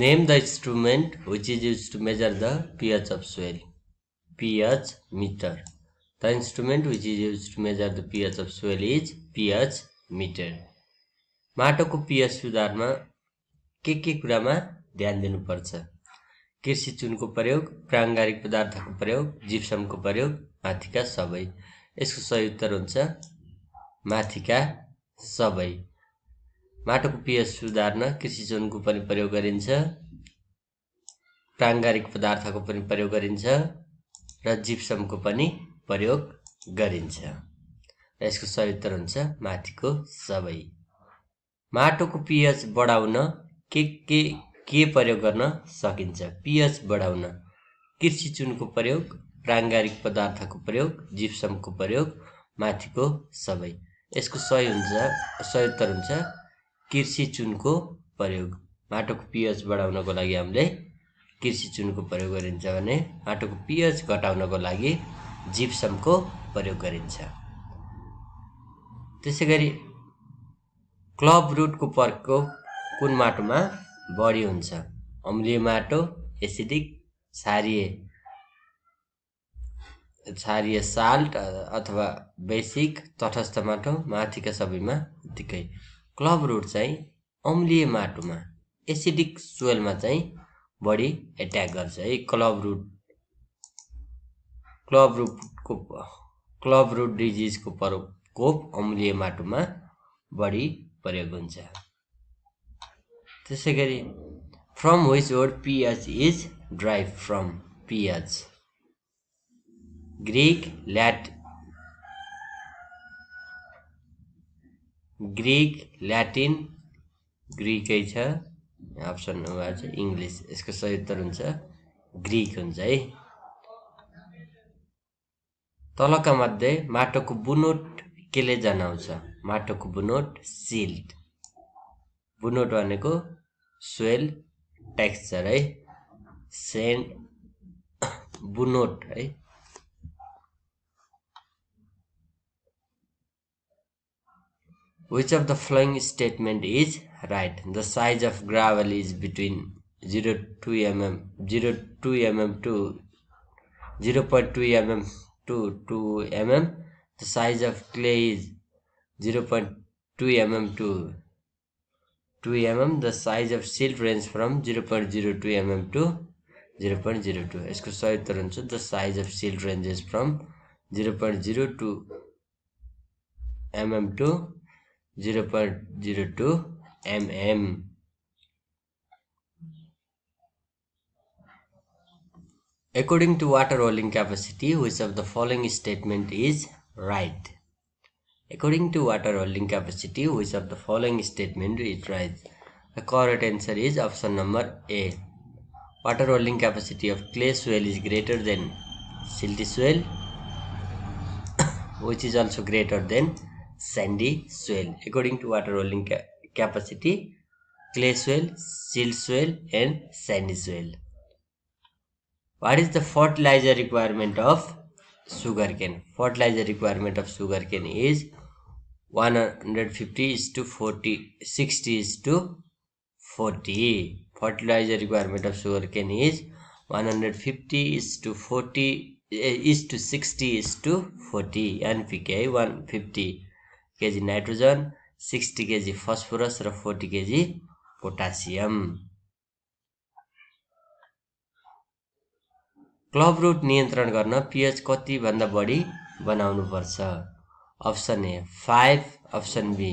Name the instrument which is use to measure the pH of soil pH meter the instrument which is use to measure the pH of soil is pH meter माटोको pH सुधारमा के के कुरामा ध्यान दिनुपर्छ कृषि चुनको प्रयोग प्राङ्गारिक पदार्थको प्रयोग जिप्समको प्रयोग माथिका सबै यसको सही उत्तर हुन्छ माथिका सबै माटोको पिएच सुधार्न कृषि जोनको पनि प्रयोग गरिन्छ प्राङ्गारिक पदार्थको पनि प्रयोग गरिन्छ र जिप्समको पनि प्रयोग गरिन्छ र यसको सही उत्तर हुन्छ माथिको सबै माटोको पिएच बढाउन के के के प्रयोग गर्न सकिन्छ पिएच बढाउन कृषि चुनको प्रयोग प्राङ्गारिक पदार्थको प्रयोग जिप्समको प्रयोग माथिको सबै यसको सही हुन्छ सही उत्तर हुन्छ कृषि चुनको प्रयोग माटोको पिएच बढाउनको लागि हामीले कृषि चुनको प्रयोग गरिन्छ भने माटोको पिएच घटाउनको लागि जिप्समको प्रयोग गरिन्छ त्यसै गरी क्लब रुटको पर्को कुन माटोमा बढी हुन्छ अम्लीय माटो एसिडिक क्षारिय क्षारिय साल्ट अथवा बेसिक तटस्थ माटो माथिका सबैमा उत्तिकै क्लब रुट चाहिँ अम्लीय माटोमा एसिडिक सोइलमा चाहिँ बढी एट्याक गर्छ है क्लब रुट क्लब रुटको क्लब रुट डिजिजको प्रकोप अम्लीय माटोमा बढी प्रयोग हुन्छ त्यसै गरी from which word pH is drive from pH Greek Lat Greek Latin ग्रिकै छ अप्सन नम्बर चाहिँ इङ्ग्लिस यसको सही उत्तर हुन्छ ग्रिक हुन्छ है तलका मध्ये माटोको बुनोट केले जनाउँछ माटोको बुनोट सिल्ट बुनोट भनेको स्वेल टेक्स्चर है सेन्ट बुनोट है Which of the following statement is right? The size of gravel is between 0.2 mm, 0.2 mm to 0.2 mm to 2 mm. The size of clay is 0.2 mm to 2 mm. The size of silt ranges from 0.02 mm to 0.02 यसको सही उत्तर हुन्छ the size of silt ranges 0.02 mm to 0.02 mm According to water rolling capacity, which of the following statement is right? According to water rolling capacity, which of the following statement is right? The correct answer is option number A. Water rolling capacity of clay swell is greater than silty swell, which is also greater than sandy soil according to water holding ca capacity, clay soil, silt soil and sandy soil. What is the fertilizer requirement of sugarcane? Fertilizer requirement of sugarcane is 150 is to 40, 60 is to 40. Fertilizer requirement of sugarcane is 150 is to 40 eh, is to 60 is to 40 and get 150 KG nitrogen sixty KG phosphorus र forty KG potassium club root नियन्त्रण गर्न pH कतिभन्दा बढी बनाउनुपर्छ option A five option B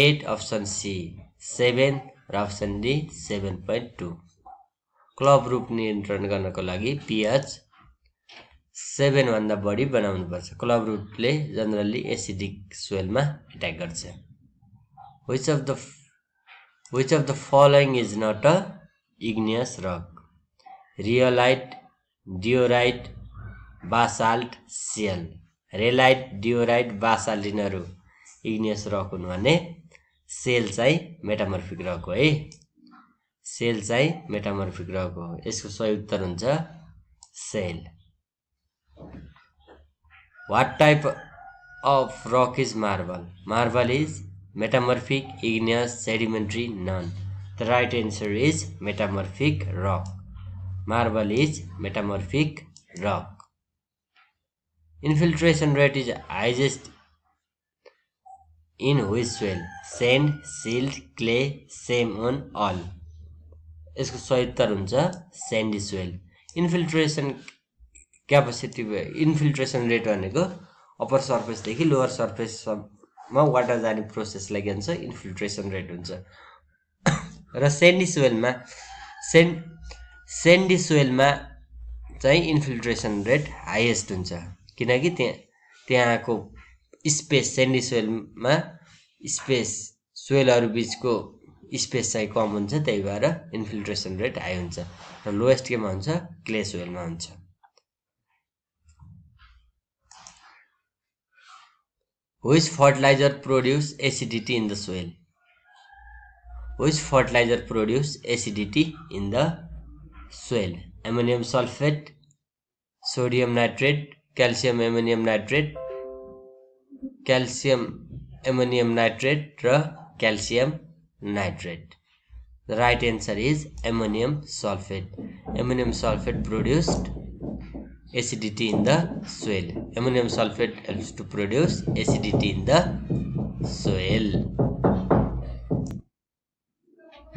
eight option C seven र option D seven point two club root नियन्त्रण गर्नको लागि पिएच सेभेनभन्दा बढी बनाउनुपर्छ क्लब रुटले जनरली एसिडिक सोइलमा एट्याक गर्छ which of the which of the following is not a igneous rock rhyolite diorite basalt shale rhyolite डियोराइट Basalt यिनीहरू इग्नियस रक हुनु भने सेल चाहिँ मेटामर्फिक रक हो है सेल चाहिँ मेटामर्फिक रक हो यसको सही उत्तर हुन्छ shale What type of rock is marble? Marble is metamorphic, igneous, sedimentary, none. The right answer is metamorphic rock. Marble is metamorphic rock. Infiltration rate is highest in which soil? Sand, silt, clay, same on all. यसको सही उत्तर हुन्छ sandy soil infiltration capacity infiltration rate भनेको upper सर्फेसदेखि lower सर्फेससम्म water जाने प्रोसेसलाई के भन्छ इन्फिल्ट्रेसन रेट हुन्छ र सेन्डी सोइलमा सेन् सेन्डी सोइलमा चाहिँ इन्फिल्ट्रेसन रेट हाइएस्ट हुन्छ किनकि त्यहाँ त्यहाँको स्पेस सेन्डी सोइलमा स्पेस सोइलहरू बिचको स्पेस चाहिँ कम हुन्छ त्यही भएर इन्फिल्ट्रेसन रेट हाई हुन्छ र लोएस्ट केमा हुन्छ क्ले सोइलमा हुन्छ which fertilizer produce acidity in the soil which fertilizer produce acidity in the soil ammonium sulfate sodium nitrate calcium ammonium nitrate calcium ammonium nitrate र calcium nitrate the right answer is ammonium sulfate ammonium sulfate produced acidity in the soil ammonium sulfate helps to produce acidity in the soil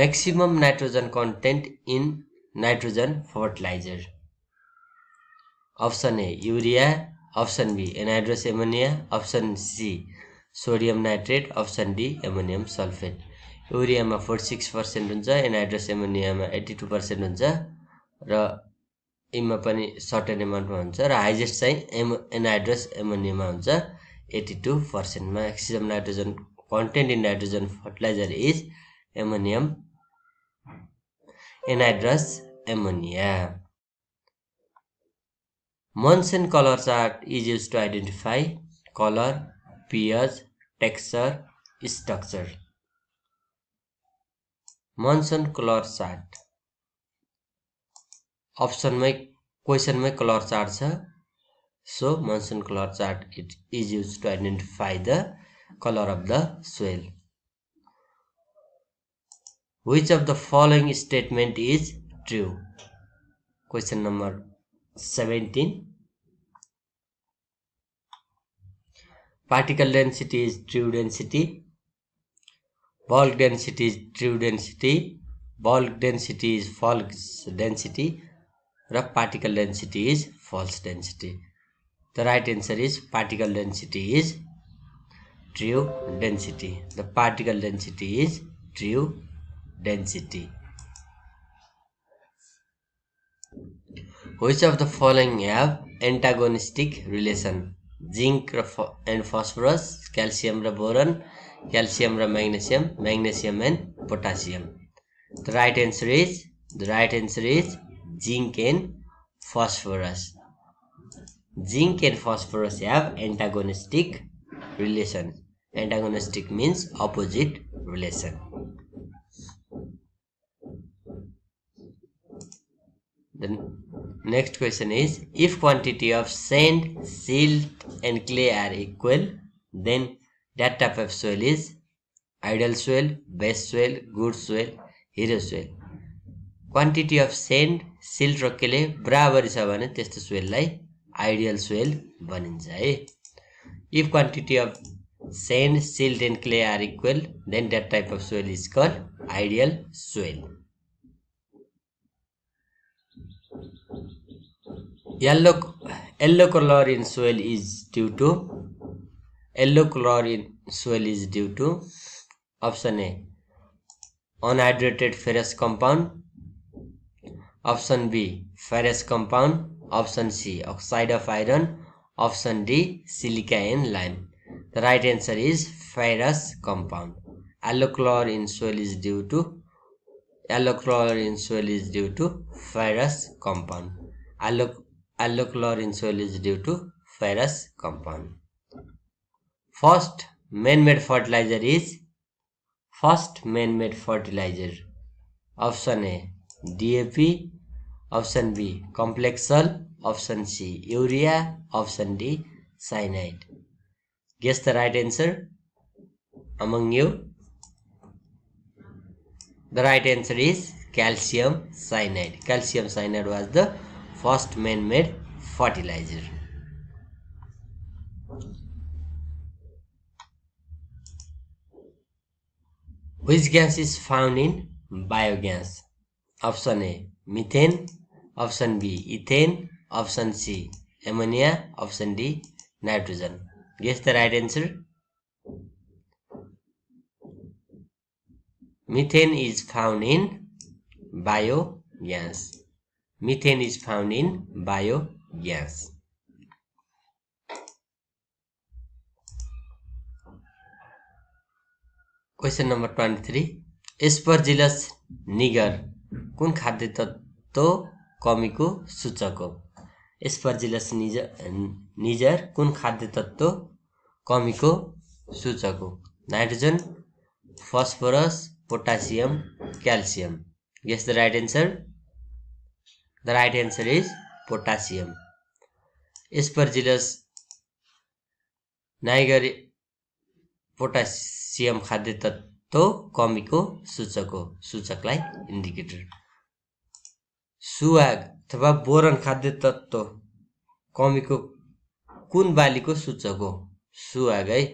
maximum nitrogen content in nitrogen fertilizer option a urea option b anhydrous ammonia option c sodium nitrate, option D, ammonium sulfate. Urea forty six percent anhydrous एनहाइड्रस एमोनियामा eighty two percent एममा पनि certain एमाउन्टमा हुन्छ र highest चाहिँ am anhydrous एमोनियामा हुन्छ eighty two पर्सेन्टमा एक्सिजम nitrogen content in nitrogen fertilizer is ammonium anhydrous ammonia Munsell colour chart is use to identify colour pH texture structure Munsell colour chart optionमै क्वेसनमै कलर चार्ट छ so Munsell colour chart it is used to identify the colour of the swell. Which of the following statement is true Question number seventeen. particle density is true density bulk density is true density bulk density is false density rough particle density is false density. The right answer is particle density is true density. The particle density is true density. Which of the following have antagonistic relation? Zinc and phosphorus, calcium calcium र boron and र magnesium magnesium and potassium the right answer is the right answer zinc and phosphorus. Zinc and phosphorus have antagonistic relation. Antagonistic means opposite relation. The next question is if quantity of sand, silt and clay are equal then that type of soil is idle soil, best soil, good soil, hero soil. Quantity of sand, silt रक के बराबरी तस्त soil ideal soil भाई हाई if quantity of sand silt and clay are equal then that type of soil is call ideal soil yellow yellow colour in soil is due to yellow colour in soil is due to option A anhydrated ferrous compound option B ferrous compound option C oxide of iron option D silica and lime the right answer is ferrous compound allochlor in soil is due to allochlor in soil is due to ferrous compound allochlor in soil is due to ferrous compound first man-made fertilizer is first man-made fertilizer option A DAP Option B complex salt. Option C urea. Option D cyanide. Guess the right answer among you. The right answer is calcium cyanide. Calcium cyanide was the first man-made fertilizer. Which gas is found in biogas? Option A methane option B ethane option C ammonia option D nitrogen guess the right answer methane is found in biogas methane is found in biogas question number 23 aspergillus niger कुन खाद्य तत्त्व कमीको सूचक हो Aspergillus निजर निजर कुन खाद्य तत्त्व कमीको सूचक हो नाइट्रोजन फस्फोरस पोटासियम क्याल्सियम यस the right answer the right answer is potassium Aspergillus niger potassium खाद्य तत्त्व कमी कमीको सूचक हो सूचकलाई इन्डिकेटर सुहाग अथवा बोरन खाद्य कमी कमीको कुन बालीको सूचक हो सुहाग हाई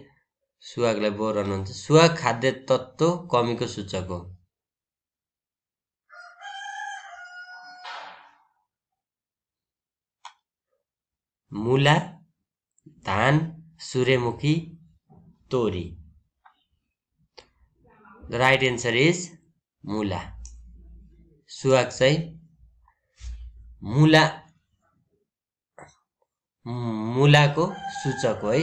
सुहाग बोरन हुन्छ सुहाग खाद्य कमी कमीको सूचक हो मूला धान सूर्यमुखी तोरी द राइट एन्सर इज मुला सुहाग चाहिँ मुला मुलाको सूचक हो है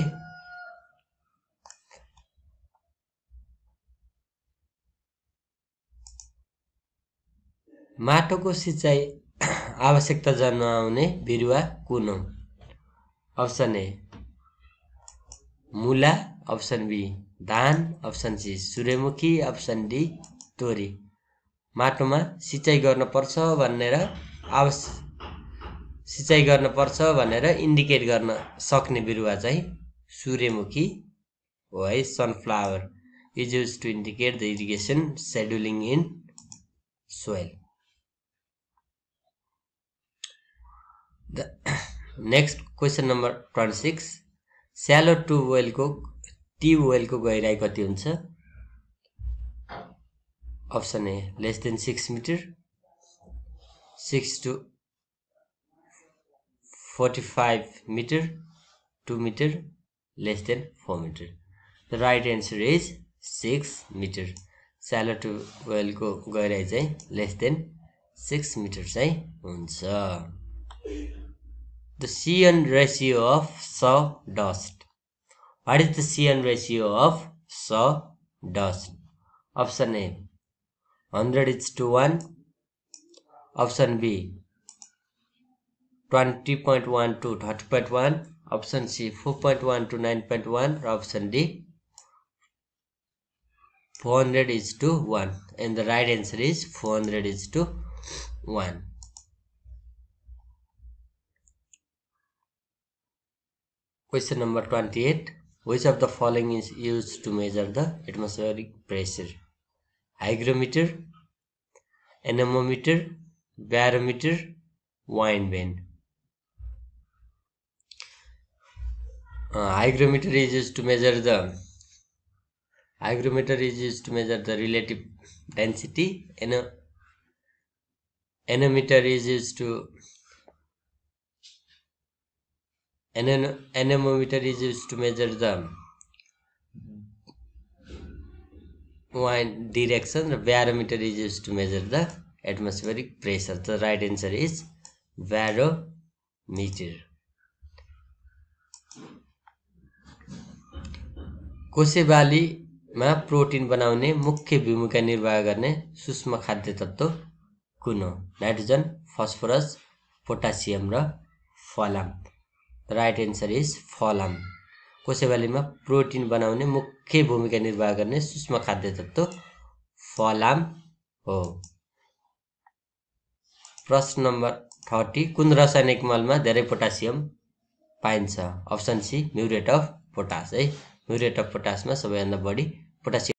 माटोको सिँचाइ आवश्यकता जन्माउने बिरुवा कुन हो अप्सन ए मुला अप्सन बी धान अप्सन सी सूर्यमुखी अप्सन डी तोरी माटोमा सिँचाइ गर्नुपर्छ भनेर आवस सिँचाइ गर्नुपर्छ भनेर इन्डिकेट गर्न सक्ने बिरुवा चाहिँ सूर्यमुखी हो है sunflower is use to indicate the irrigation scheduling in soil the next question number twenty six shallow to वेलको ट्युबवेलको गहिराई कति हुन्छ option A less than six metre six to forty five metre to metre less than four metre the right answer is six metre shallow ट्युबवेलको गहिराई चाहिँ less than six metre चाहिँ हुन्छ the CN ratio of sawdust What is the CN ratio of sawdust? Option A 100 is to 1. Option B 20.1 to 30.1. Option C 4.1 to 9.1. Option D 400 is to 1 and the right answer is 400 is to 1 question number 28 which of the following is used to measure the atmospheric pressure? Hygrometer, anemometer, barometer, wine vane. Uh, hygrometer is used to measure the hygrometer is used to measure the relative density. anemometer is used to एनएन anemometer is use to measure the wind direction र barometer is use to measure the atmospheric pressure the right answer is barometer कोसेबालीमा protein बनाउने मुख्य भूमिका निर्वाह गर्ने सूक्ष्म खाद्य तत्त्व कुन हो नाइट्रोजन फस्फरस पोटासियम र फलाम द राइट एन्सर इज फलाम कोसेबालीमा प्रोटिन बनाउने मुख्य भूमिका निर्वाह गर्ने सूक्ष्म खाद्य तत्त्व फलाम हो प्रश्न नम्बर थर्टी कुन रासायनिक मलमा धेरै पोटासियम पाइन्छ option C muriate of potash है म्युरेट अफ पोटासमा सबैभन्दा बढी पोटासियम